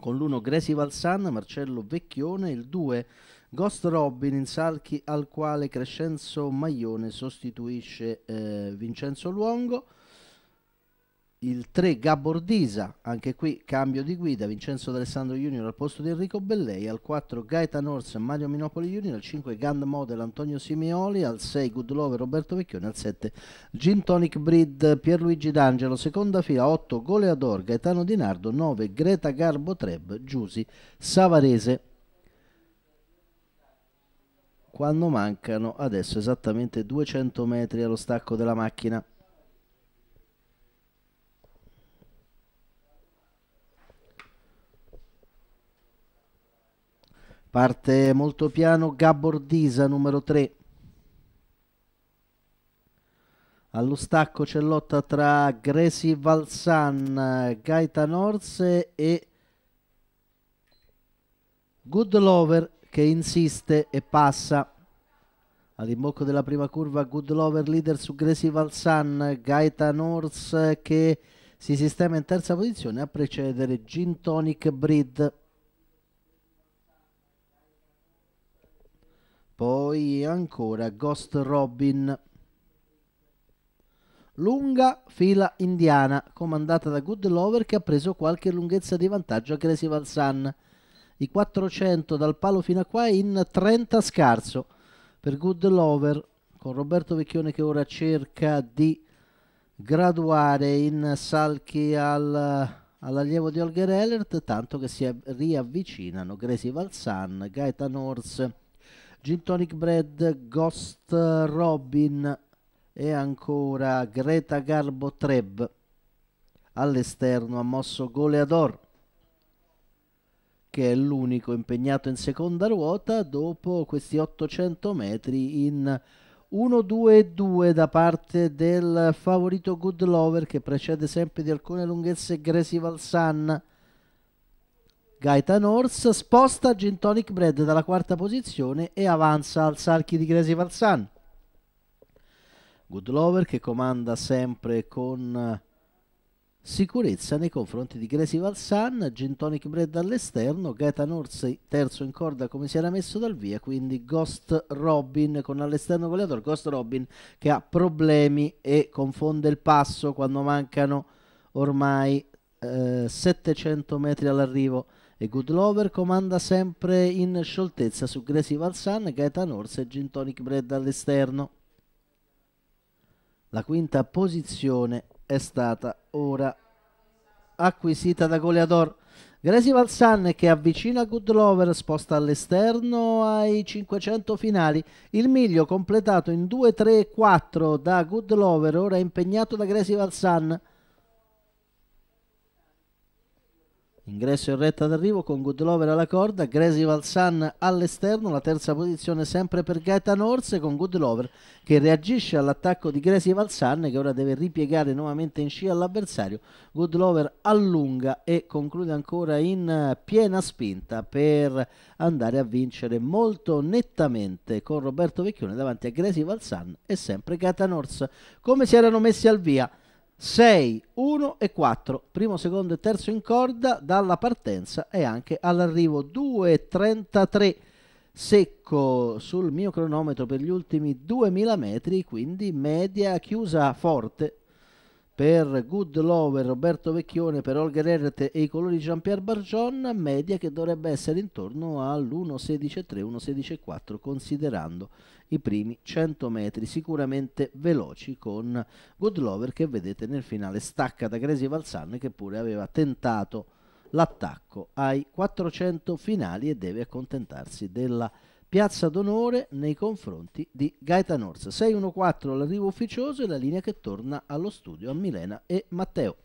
con l'1 Gresi Valsan, Marcello Vecchione, il 2 Ghost Robin in salchi al quale Crescenzo Maglione sostituisce eh, Vincenzo Luongo, il 3 Gabor Disa, anche qui cambio di guida, Vincenzo D'Alessandro Junior al posto di Enrico Bellei, al 4 Gaetan Ors, Mario Minopoli Junior, al 5 Gand Model Antonio Simeoli, al 6 Good Love Roberto Vecchioni, al 7 Gin Tonic Breed Pierluigi D'Angelo, seconda fila 8 Goleador Gaetano Di Nardo, 9 Greta Garbo Treb, Giusi Savarese. Quando mancano adesso esattamente 200 metri allo stacco della macchina. Parte molto piano Gabor Disa numero 3. Allo stacco c'è lotta tra Gresi Valsan, Gaeta Orse e Good Lover che insiste e passa. All'imbocco della prima curva Good Lover leader su Gresi Valsan, Gaeta Orse che si sistema in terza posizione a precedere Gin Tonic Breed. Poi ancora Ghost Robin. Lunga fila indiana, comandata da Good Lover che ha preso qualche lunghezza di vantaggio a Crazy Valsan. I 400 dal palo fino a qua in 30 scarso per Good Lover con Roberto Vecchione che ora cerca di graduare in salchi al, all'allievo di Olger Ellert tanto che si riavvicinano Gresi Valsan, Gaetan Ors Gin Tonic Bread, Ghost Robin e ancora Greta Garbo Treb. All'esterno ha mosso Goleador, che è l'unico impegnato in seconda ruota dopo questi 800 metri in 1-2-2 da parte del favorito Good Lover che precede sempre di alcune lunghezze Gresi Valsanna Gaetan Ors sposta Gintonic Bread dalla quarta posizione e avanza al Sarchi di Gresi Valsan. Goodlover che comanda sempre con eh, sicurezza nei confronti di Gresi Valsan, Gintonic Bread all'esterno, Gaetan Ors terzo in corda come si era messo dal via, quindi Ghost Robin con all'esterno goleador, Ghost Robin che ha problemi e confonde il passo quando mancano ormai eh, 700 metri all'arrivo e Goodlover comanda sempre in scioltezza su Gracie Valsan, Gaetan Orse e Gin Tonic Bread all'esterno. La quinta posizione è stata ora acquisita da Goleador. Gracie Valsan che avvicina Goodlover sposta all'esterno ai 500 finali. Il miglio completato in 2-3-4 da Goodlover Lover, ora impegnato da Gracie Valsan. Ingresso in retta d'arrivo con Goodlover alla corda, Gresi Valsan all'esterno, la terza posizione sempre per Gaetan Orse con Goodlover che reagisce all'attacco di Gresi Valsan che ora deve ripiegare nuovamente in scia all'avversario. Goodlover allunga e conclude ancora in piena spinta per andare a vincere molto nettamente con Roberto Vecchione davanti a Gresi Valsan e sempre Gaetan Orse. Come si erano messi al via? 6, 1 e 4, primo, secondo e terzo in corda dalla partenza e anche all'arrivo 2, 33 secco sul mio cronometro per gli ultimi 2000 metri, quindi media chiusa forte per Good Lover Roberto Vecchione, per Olga Rerte e i colori di Jean-Pierre Barjon, media che dovrebbe essere intorno all'1.16.3, 1.16.4, considerando i primi 100 metri, sicuramente veloci con Good Lover che vedete nel finale stacca da Gresi Valsanne che pure aveva tentato l'attacco ai 400 finali e deve accontentarsi della piazza d'onore nei confronti di Gaeta Orsa. 614 l'arrivo ufficioso e la linea che torna allo studio a Milena e Matteo.